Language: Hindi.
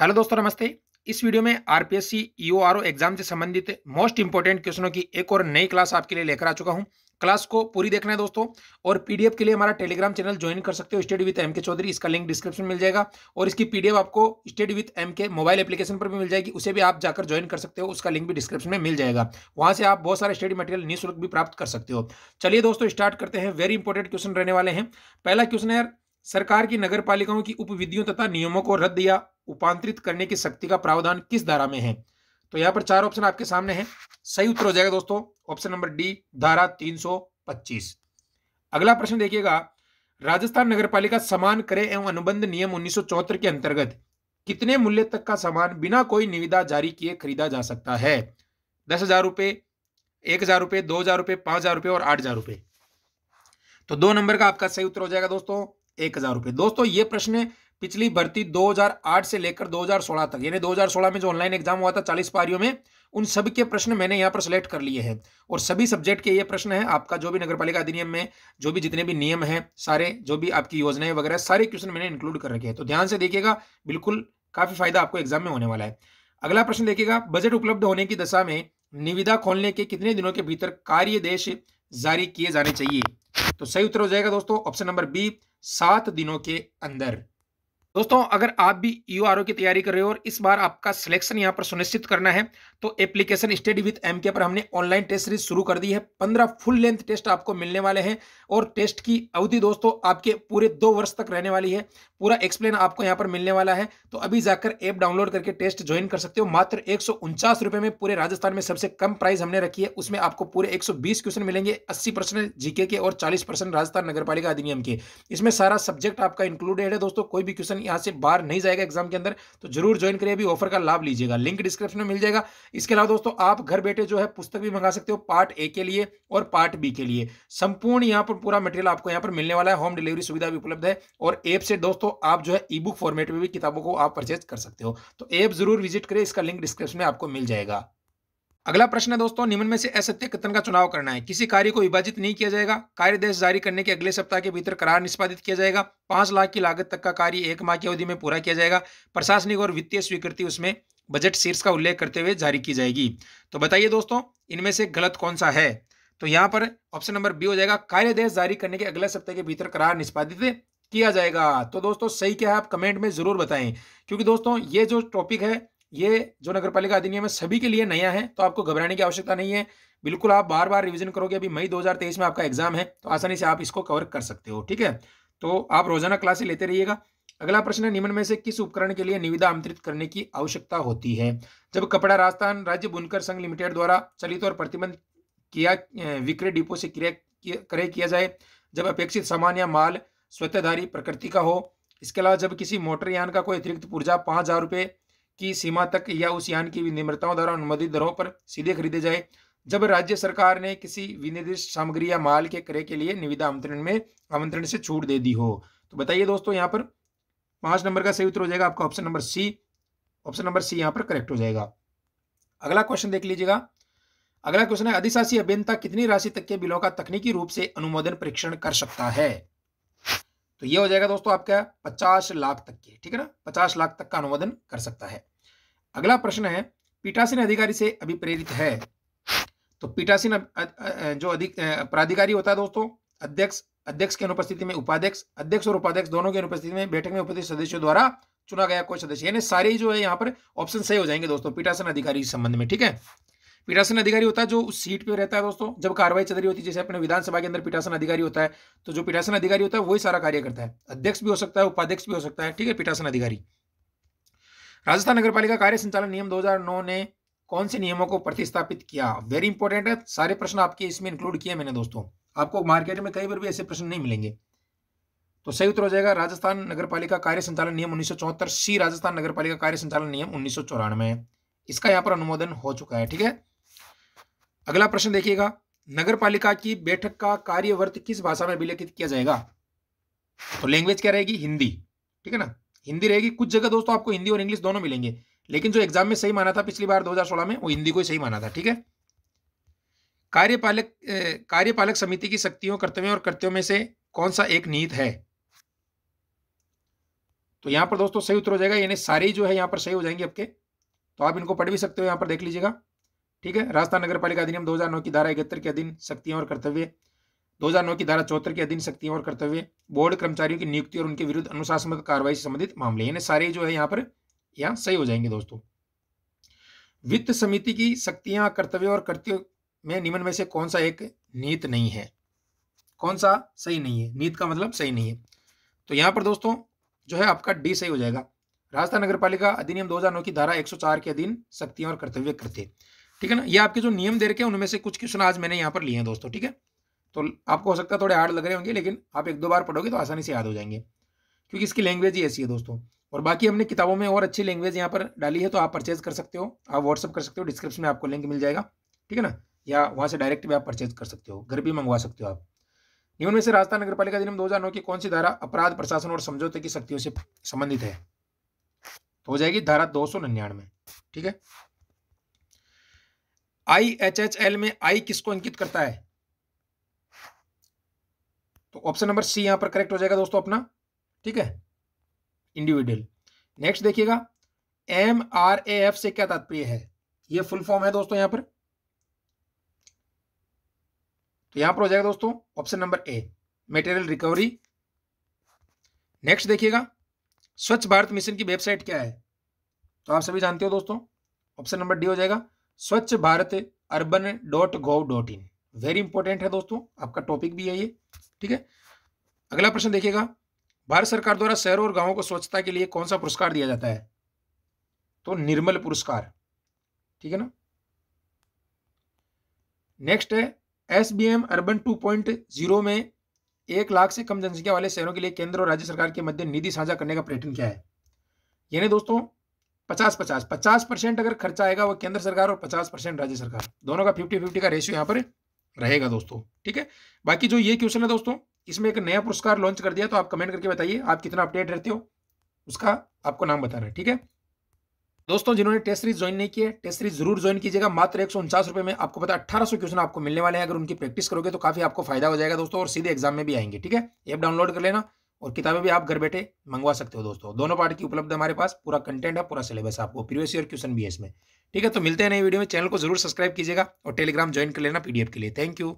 हेलो दोस्तों नमस्ते इस वीडियो में आरपीएससी ईओआरओ एग्जाम से संबंधित मोस्ट इंपॉर्टेंट क्वेश्चनों की एक और नई क्लास आपके लिए लेकर आ चुका हूं क्लास को पूरी देखना है दोस्तों और पीडीएफ के लिए हमारा टेलीग्राम चैनल ज्वाइन कर सकते हो स्टडी विद एम के चौधरी इसका लिंक डिस्क्रिप्शन मिल जाएगा और इसकी पीडीएफ आपको study with M K mobile application पर भी मिल जाएगी उसे भी आप जाकर ज्वाइन कर सकते हो उसका लिंक भी डिस्क्रिप्शन में मिल जाएगा वहां से आप बहुत सारे स्टडी मटेरियल निःशुल्क भी प्राप्त कर सकते हो चलिए दोस्तों स्टार्ट करते हैं वेरी इंपॉर्टेंट क्वेश्चन रहने वाले हैं पहला क्वेश्चन है सरकार की नगर पालिकाओं की उपविधियों तथा नियमों को रद्द या उपांतरित करने की शक्ति का प्रावधान किस धारा में है तो यहाँ पर चार ऑप्शन आपके सामने हैं सही उत्तर हो जाएगा दोस्तों ऑप्शन नंबर डी धारा 325 अगला प्रश्न देखिएगा राजस्थान नगर पालिका समान करे एवं अनुबंध नियम उन्नीस के अंतर्गत कितने मूल्य तक का सामान बिना कोई निविदा जारी किए खरीदा जा सकता है दस हजार रुपये एक हजार रुपये दो हजार रुपए पांच हजार रुपए और आठ हजार रुपए तो दो नंबर का आपका सही उत्तर हो जाएगा दोस्तों एक हजार रुपए दोस्तों ये प्रश्न पिछली भर्ती 2008 से लेकर 2016 तक यानी 2016 में जो ऑनलाइन एग्जाम हुआ था 40 पारियों में उन सब के प्रश्न मैंने यहाँ पर सिलेक्ट कर लिए हैं और सभी सब्जेक्ट के ये प्रश्न है आपका जो भी नगरपालिका अधिनियम में जो भी जितने भी नियम हैं सारे जो भी आपकी योजनाएं वगैरह सारे क्वेश्चन मैंने इंक्लूड कर रखे हैं तो ध्यान से देखिएगा बिल्कुल काफी फायदा आपको एग्जाम में होने वाला है अगला प्रश्न देखिएगा बजट उपलब्ध होने की दशा में निविदा खोलने के कितने दिनों के भीतर कार्य देश जारी किए जाने चाहिए तो सही उत्तर हो जाएगा दोस्तों ऑप्शन नंबर बी सात दिनों के अंदर दोस्तों अगर आप भी यू e आर की तैयारी कर रहे हो और इस बार आपका सिलेक्शन यहाँ पर सुनिश्चित करना है तो एप्लीकेशन स्टडी विथ एम पर हमने ऑनलाइन टेस्ट सीरीज शुरू कर दी है पंद्रह फुल लेंथ टेस्ट आपको मिलने वाले हैं और टेस्ट की अवधि दोस्तों आपके पूरे दो वर्ष तक रहने वाली है पूरा एक्सप्लेन आपको यहाँ पर मिलने वाला है तो अभी जाकर ऐप डाउनलोड करके टेस्ट ज्वाइन कर सकते हो मात्र एक रुपए में पूरे राजस्थान में सबसे कम प्राइस हमने रखी है उसमें आपको पूरे 120 क्वेश्चन मिलेंगे 80 परसेंट जीके के और 40 परसेंट राजस्थान नगरपालिका अधिनियम के इसमें सारा सब्जेक्ट आपका इंक्लूडेड है दोस्तों कोई भी क्वेश्चन यहाँ से बाहर नहीं जाएगा एग्जाम के अंदर तो जरूर ज्वाइन करिए अभी ऑफर का लाभ लीजिएगा लिंक डिस्क्रिप्शन में मिल जाएगा इसके अलावा दोस्तों आप घर बैठे जो है पुस्तक भी मंगा सकते हो पार्ट ए के लिए और पार्ट बी के लिए संपूर्ण यहाँ पर पूरा मटेरियल आपको यहाँ पर मिलने वाला है होम डिलीवरी सुविधा भी उपलब्ध है और ऐप से दोस्तों आप जो है ई बुक फॉर्मेट में भी किताबों को आप परचेज कर सकते हो तो ऐप जरूर विजिट करें इसका लिंक डिस्क्रिप्शन में आपको मिल जाएगा अगला प्रश्न है दोस्तों निम्न में से असत्य कथन का चुनाव करना है किसी कार्य को विभाजित नहीं किया जाएगा कार्यदेश जारी करने के अगले सप्ताह के भीतर करार निष्पादित किया जाएगा पांच लाख की लागत तक का कार्य एक माह की अवधि में पूरा किया जाएगा प्रशासनिक और वित्तीय स्वीकृति उसमें बजट शीर्ष का उल्लेख करते हुए जारी की जाएगी तो बताइए दोस्तों इनमें से गलत कौन सा है तो यहां पर ऑप्शन नंबर बी हो जाएगा कार्यदेश जारी करने के अगले सप्ताह के भीतर करार निष्पादित किया जाएगा तो दोस्तों सही क्या है आप कमेंट में जरूर बताएं क्योंकि दोस्तों ये जो टॉपिक है ये जो पालिका अधिनियम है सभी के लिए नया है तो आपको घबराने की आवश्यकता नहीं है बिल्कुल आप बार बार रिवीजन करोगे अभी मई 2023 में आपका एग्जाम है तो आसानी से आप इसको कवर कर सकते हो ठीक है तो आप रोजाना क्लासे लेते रहिएगा अगला प्रश्न है निम्न में से किस उपकरण के लिए निविदा आमंत्रित करने की आवश्यकता होती है जब कपड़ा राजस्थान राज्य बुनकर संघ लिमिटेड द्वारा चलित और प्रतिबंध किया विक्रय डिपो से क्रय क्रय किया जाए जब अपेक्षित सामान या माल स्वतःधारी प्रकृति का हो इसके अलावा जब किसी मोटर यान का कोई अतिरिक्त पूर्जा पाँच हजार रुपये की सीमा तक या उस यान की विनिम्रताओं द्वारा अनुमोदित दरों पर सीधे खरीदे जाए जब राज्य सरकार ने किसी विनिर्दिष्ट सामग्री या माल के क्रय के लिए निविदा आमंत्रण में आमंत्रण से छूट दे दी हो तो बताइए दोस्तों यहाँ पर पांच नंबर का सही उत्तर हो जाएगा आपका option number C option number C यहाँ पर करेक्ट हो जाएगा अगला क्वेश्चन देख लीजिएगा अगला क्वेश्चन है अधिशासी अभियंता कितनी राशि तक के बिलों का तकनीकी रूप से अनुमोदन परीक्षण कर सकता है तो ये हो जाएगा दोस्तों आपका पचास लाख तक के ठीक है ना पचास लाख तक का अनुमोदन कर सकता है अगला प्रश्न है पीटासीन अधिकारी से अभिप्रेरित है तो पीटासीन जो अधिक प्राधिकारी होता है दोस्तों अध्यक्ष अध्यक्ष की अनुपस्थिति में उपाध्यक्ष अध्यक्ष और उपाध्यक्ष दोनों की अनुपस्थिति में बैठक में उपस्थित सदस्यों द्वारा चुना गया कोई सदस्य यानी सारे जो है यहाँ पर ऑप्शन सही हो जाएंगे दोस्तों पीटासन अधिकारी के संबंध में ठीक है पीठासन अधिकारी होता है जो उस सीट पे रहता है दोस्तों जब कार्रवाई चल रही होती है जैसे अपने विधानसभा के अंदर पीठासन अधिकारी होता है तो जो पीठासन अधिकारी होता है वही सारा कार्य करता है अध्यक्ष भी हो सकता है उपाध्यक्ष भी हो सकता है ठीक है पीठासन अधिकारी राजस्थान पालिका कार्य संचालन नियम नौ ने कौन से नियमों को प्रतिस्थापित किया वेरी इंपॉर्टेंट है सारे प्रश्न आपके इसमें इंक्लूड किया मैंने दोस्तों आपको मार्केट में कई बार भी ऐसे प्रश्न नहीं मिलेंगे तो सही उत्तर हो जाएगा राजस्थान नगर पालिका कार्य संचालन नियम उन्नीस सी राजस्थान नगर पालिका कार्य संचालन नियम उन्नीस इसका यहाँ पर अनुमोदन हो चुका है ठीक है अगला प्रश्न देखिएगा नगर पालिका की बैठक का कार्यवर्त किस भाषा में विलेखित किया जाएगा तो लैंग्वेज क्या रहेगी हिंदी ठीक है ना हिंदी रहेगी कुछ जगह दोस्तों आपको हिंदी और इंग्लिश दोनों मिलेंगे लेकिन जो एग्जाम में सही माना था पिछली बार 2016 में वो हिंदी को ही सही माना था ठीक है कार्यपालक कार्यपालक समिति की शक्तियों कर्तव्यों और कर्तव्यों में से कौन सा एक नीत है तो यहां पर दोस्तों सही उत्तर हो जाएगा यानी सारे जो है यहां पर सही हो जाएंगे आपके तो आप इनको पढ़ भी सकते हो यहां पर देख लीजिएगा ठीक है राजस्थान नगर पालिका अधिनियम 2009 की धारा इकहत्तर के अधीन शक्तियां और कर्तव्य 2009 की धारा चौहत्तर के अधीन शक्तियां और कर्तव्य बोर्ड कर्मचारियों की नियुक्ति और उनके विरुद्ध अनुशासनात्मक कार्रवाई से संबंधित मामले यानी सारे जो है यहाँ पर यहाँ सही हो जाएंगे दोस्तों वित्त समिति की शक्तियां कर्तव्य और कर्तव्य में निम्न में से कौन सा एक नीत नहीं है कौन सा सही नहीं है नीत का मतलब सही नहीं है तो यहाँ पर दोस्तों जो है आपका डी सही हो जाएगा राजस्थान नगर पालिका अधिनियम 2009 की धारा 104 के अधीन शक्तियां और कर्तव्य करते ठीक है ना ये आपके जो नियम दे रखे हैं उनमें से कुछ क्वेश्चन आज मैंने यहाँ पर लिए हैं दोस्तों ठीक है तो आपको हो सकता है थोड़े हार्ड लग रहे होंगे लेकिन आप एक दो बार पढ़ोगे तो आसानी से याद हो जाएंगे क्योंकि इसकी लैंग्वेज ही ऐसी है दोस्तों और बाकी हमने किताबों में और अच्छी लैंग्वेज यहाँ पर डाली है तो आप परचेज कर सकते हो आप व्हाट्सअप कर सकते हो डिस्क्रिप्शन में आपको लिंक मिल जाएगा ठीक है ना या वहाँ से डायरेक्ट भी आप परचेज कर सकते हो घर भी मंगवा सकते हो आप निम्न में से राजस्थान नगर पालिका अधिनियम नौ की कौन सी धारा अपराध प्रशासन और समझौते की शक्तियों से संबंधित है तो हो जाएगी धारा दो ठीक है आई एच एच एल में आई किसको अंकित करता है तो ऑप्शन नंबर सी यहां पर करेक्ट हो जाएगा दोस्तों अपना ठीक है इंडिविजुअल नेक्स्ट देखिएगा एम आर ए एफ से क्या तात्पर्य है ये फुल फॉर्म है दोस्तों यहां पर तो यहां पर हो जाएगा दोस्तों option number A material recovery next देखिएगा स्वच्छ भारत मिशन की वेबसाइट क्या है तो आप सभी जानते हो दोस्तों ऑप्शन नंबर डी हो जाएगा Swachh Bharat urban dot gov dot in very important है दोस्तों आपका टॉपिक भी है ये ठीक है अगला प्रश्न देखिएगा भारत सरकार द्वारा शहरों और गांवों को स्वच्छता के लिए कौन सा पुरस्कार दिया जाता है तो निर्मल पुरस्कार ठीक है ना नेक्स्ट है S B M urban two point zero में एक लाख से कम जनसंख्या वाले शहरों के लिए केंद्र और राज्य सरकार के मध्य निधि साझा करने का पर्यटन क्या है यानी दोस्तों पचास पचास पचास परसेंट अगर खर्चा आएगा वो केंद्र सरकार और पचास परसेंट राज्य सरकार दोनों का फिफ्टी फिफ्टी का रेशियो यहाँ पर रहेगा दोस्तों ठीक है बाकी जो ये क्वेश्चन है दोस्तों इसमें एक नया पुरस्कार लॉन्च कर दिया तो आप कमेंट करके बताइए आप कितना अपडेट रहते हो उसका आपको नाम बताना है ठीक है दोस्तों जिन्होंने टेस्ट सीरीज ज्वाइन नहीं किया टेस्ट सीरीज जरूर ज्वाइन कीजिएगा मात्र एक रुपए में आपको पता अठारह सौ क्वेश्चन आपको मिलने वाले हैं अगर उनकी प्रैक्टिस करोगे तो काफी आपको फायदा हो जाएगा दोस्तों और सीधे एग्जाम में भी आएंगे ठीक है ऐप डाउनलोड कर लेना और किताबें भी आप घर बैठे मंगवा सकते हो दोस्तों दोनों पार्ट की उपलब्ध हमारे पास पूरा कंटेंट है पूरा सिलेबस आपको प्रीवियस ईयर क्वेश्चन भी है इसमें ठीक है तो मिलते हैं नई वीडियो में चैनल को जरूर सब्सक्राइब कीजिएगा और टेलीग्राम ज्वाइन कर लेना पीडीएफ के लिए थैंक यू